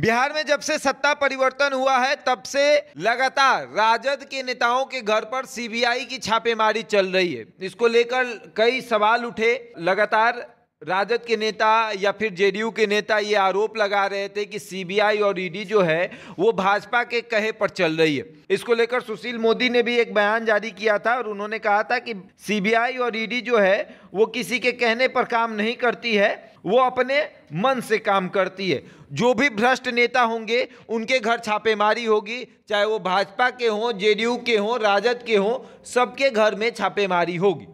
बिहार में जब से सत्ता परिवर्तन हुआ है तब से लगातार राजद के नेताओं के घर पर सीबीआई की छापेमारी चल रही है इसको लेकर कई सवाल उठे लगातार राजद के नेता या फिर जेडीयू के नेता ये आरोप लगा रहे थे कि सीबीआई और ईडी e जो है वो भाजपा के कहे पर चल रही है इसको लेकर सुशील मोदी ने भी एक बयान जारी किया था और उन्होंने कहा था कि सीबीआई और ईडी e जो है वो किसी के कहने पर काम नहीं करती है वो अपने मन से काम करती है जो भी भ्रष्ट नेता होंगे उनके घर छापेमारी होगी चाहे वो भाजपा के हों जेडीयू के हों राजद के हों सबके घर में छापेमारी होगी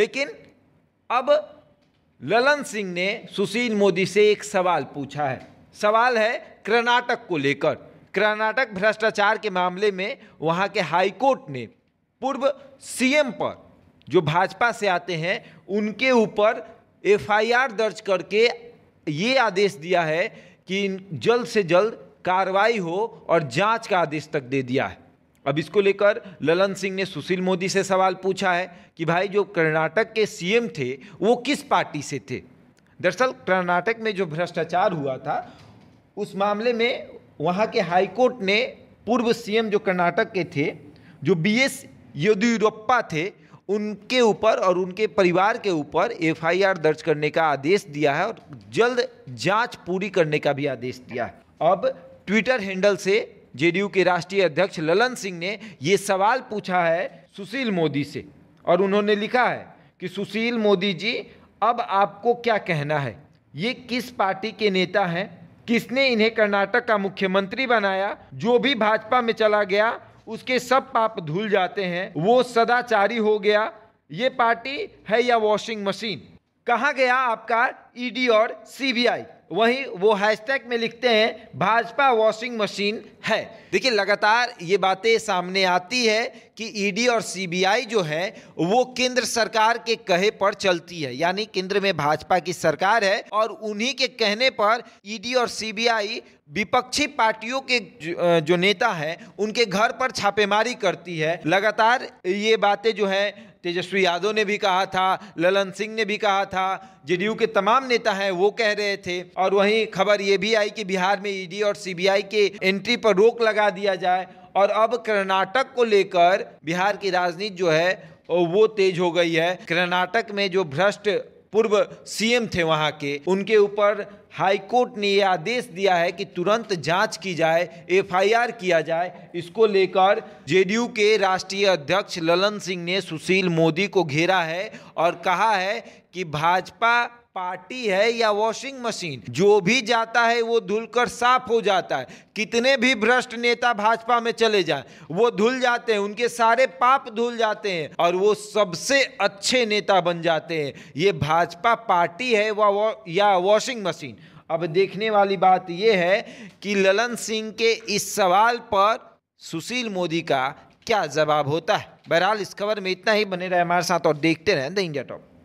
लेकिन अब ललन सिंह ने सुशील मोदी से एक सवाल पूछा है सवाल है कर्नाटक को लेकर कर्नाटक भ्रष्टाचार के मामले में वहाँ के हाईकोर्ट ने पूर्व सीएम पर जो भाजपा से आते हैं उनके ऊपर एफआईआर दर्ज करके ये आदेश दिया है कि जल्द से जल्द कार्रवाई हो और जांच का आदेश तक दे दिया है अब इसको लेकर ललन सिंह ने सुशील मोदी से सवाल पूछा है कि भाई जो कर्नाटक के सीएम थे वो किस पार्टी से थे दरअसल कर्नाटक में जो भ्रष्टाचार हुआ था उस मामले में वहाँ के हाईकोर्ट ने पूर्व सीएम जो कर्नाटक के थे जो बी एस येदियुरप्पा थे उनके ऊपर और उनके परिवार के ऊपर एफआईआर दर्ज करने का आदेश दिया है और जल्द जांच पूरी करने का भी आदेश दिया है अब ट्विटर हैंडल से जेडीयू के राष्ट्रीय अध्यक्ष ललन सिंह ने ये सवाल पूछा है सुशील मोदी से और उन्होंने लिखा है कि सुशील मोदी जी अब आपको क्या कहना है ये किस पार्टी के नेता हैं किसने इन्हें कर्नाटक का मुख्यमंत्री बनाया जो भी भाजपा में चला गया उसके सब पाप धुल जाते हैं वो सदाचारी हो गया ये पार्टी है या वॉशिंग मशीन कहाँ गया आपका ईडी e और सीबीआई वहीं वो हैशटैग में लिखते हैं भाजपा वॉशिंग मशीन है देखिए लगातार ये बातें सामने आती है कि ईडी e और सीबीआई जो है वो केंद्र सरकार के कहे पर चलती है यानी केंद्र में भाजपा की सरकार है और उन्हीं के कहने पर ईडी e और सीबीआई विपक्षी पार्टियों के जो नेता हैं उनके घर पर छापेमारी करती है लगातार ये बातें जो है तेजस्वी यादव ने भी कहा था ललन सिंह ने भी कहा था जेडीयू के तमाम नेता हैं वो कह रहे थे और वहीं खबर ये भी आई कि बिहार में ईडी और सीबीआई के एंट्री पर रोक लगा दिया जाए और अब कर्नाटक को लेकर बिहार की राजनीति जो है वो तेज हो गई है कर्नाटक में जो भ्रष्ट पूर्व सीएम थे वहाँ के उनके ऊपर हाईकोर्ट ने ये आदेश दिया है कि तुरंत जांच की जाए एफआईआर किया जाए इसको लेकर जेडीयू के राष्ट्रीय अध्यक्ष ललन सिंह ने सुशील मोदी को घेरा है और कहा है कि भाजपा पार्टी है या वॉशिंग मशीन जो भी जाता है वो धुलकर साफ हो जाता है कितने भी भ्रष्ट नेता भाजपा में चले जाए वो धुल जाते हैं उनके सारे पाप धुल जाते हैं और वो सबसे अच्छे नेता बन जाते हैं ये भाजपा पार्टी है वा, या वॉशिंग मशीन अब देखने वाली बात यह है कि ललन सिंह के इस सवाल पर सुशील मोदी का क्या जवाब होता है बहरहाल इस खबर में इतना ही बने रहे हमारे साथ और देखते रहें द इंडिया टॉप